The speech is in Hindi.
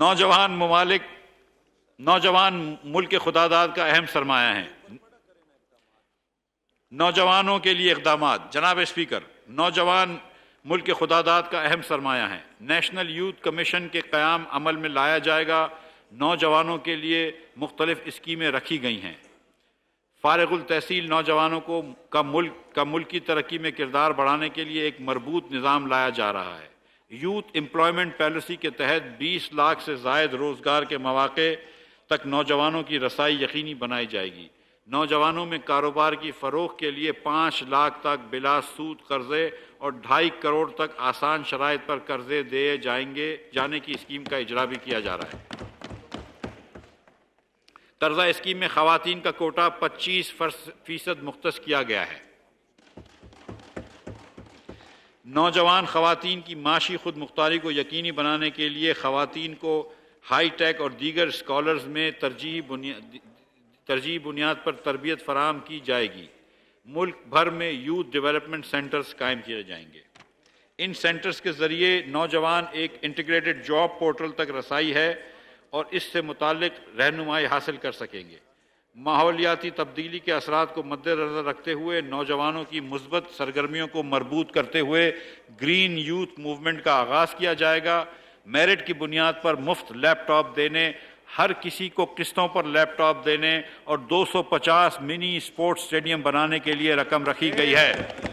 नौजवान ममालिक नौजवान मुल्क खुदादाद का अहम सरमाया है नौजवानों के लिए इकदाम जनाब स्पीकर नौजवान मुल्क खुदादाद का अहम सरमाया है नेशनल यूथ कमीशन के क़्याम अमल में लाया जाएगा नौजवानों के लिए मुख्तलिफ स्कीमें रखी गई हैं फ़ारगुल तहसील नौजवानों को का मुल्क का मुल्क की तरक्की में किरदार बढ़ाने के लिए एक मरबूत निज़ाम लाया जा रहा है यूथ एम्प्लॉयमेंट पॉलिसी के तहत 20 लाख से जायद रोज़गार के मौाक़े तक नौजवानों की रसाई यकीनी बनाई जाएगी नौजवानों में कारोबार की फरोख के लिए पाँच लाख तक बिला सूद कर्ज़े और ढाई करोड़ तक आसान शराइ पर कर्ज़े दिए जाएंगे जाने की स्कीम का इजरा भी किया जा रहा है कर्ज़ा स्कीम में खातन का कोटा पच्चीस फीसद मुख्त किया गया है नौजवान खवतान की माशी खुद मुख्तारी को यकीनी बनाने के लिए खवतान को हाई टेक और दीगर स्कॉलर्स में तरजीह बुनियाद तरजीह बुनियाद पर तरबियत फराम की जाएगी मुल्क भर में यूथ डेवलपमेंट सेंटर्स कायम किए जाएंगे इन सेंटर्स के ज़रिए नौजवान एक इंटीग्रेटेड जॉब पोर्टल तक रसाई है और इससे मुतल रहनुमाई हासिल कर सकेंगे माहौलियाती तब्दीली के असरात को मद्देनजर रखते हुए नौजवानों की मुस्बत सरगर्मियों को मरबूत करते हुए ग्रीन यूथ मूवमेंट का आगाज़ किया जाएगा मेरिट की बुनियाद पर मुफ्त लैपटॉप देने हर किसी को किस्तों पर लैपटॉप देने और 250 मिनी स्पोर्ट्स स्टेडियम बनाने के लिए रकम रखी गई है